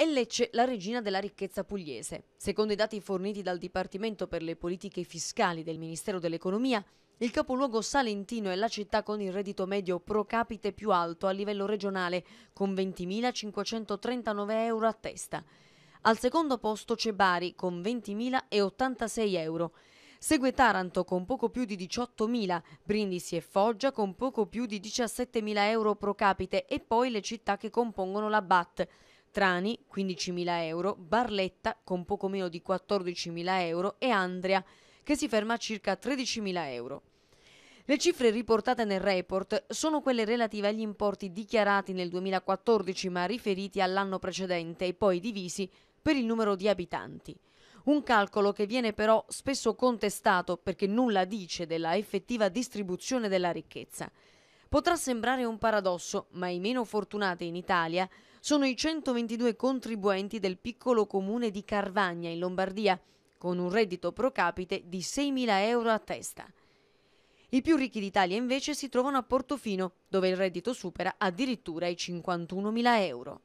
È Lecce la regina della ricchezza pugliese. Secondo i dati forniti dal Dipartimento per le politiche fiscali del Ministero dell'Economia, il capoluogo salentino è la città con il reddito medio pro capite più alto a livello regionale, con 20.539 euro a testa. Al secondo posto c'è Bari, con 20.086 euro. Segue Taranto con poco più di 18.000, Brindisi e Foggia con poco più di 17.000 euro pro capite e poi le città che compongono la BAT. Feltrani 15.000 euro, Barletta con poco meno di 14.000 euro e Andrea che si ferma a circa 13.000 euro. Le cifre riportate nel report sono quelle relative agli importi dichiarati nel 2014 ma riferiti all'anno precedente e poi divisi per il numero di abitanti. Un calcolo che viene però spesso contestato perché nulla dice della effettiva distribuzione della ricchezza. Potrà sembrare un paradosso, ma i meno fortunati in Italia sono i 122 contribuenti del piccolo comune di Carvagna in Lombardia, con un reddito pro capite di 6.000 euro a testa. I più ricchi d'Italia invece si trovano a Portofino, dove il reddito supera addirittura i 51.000 euro.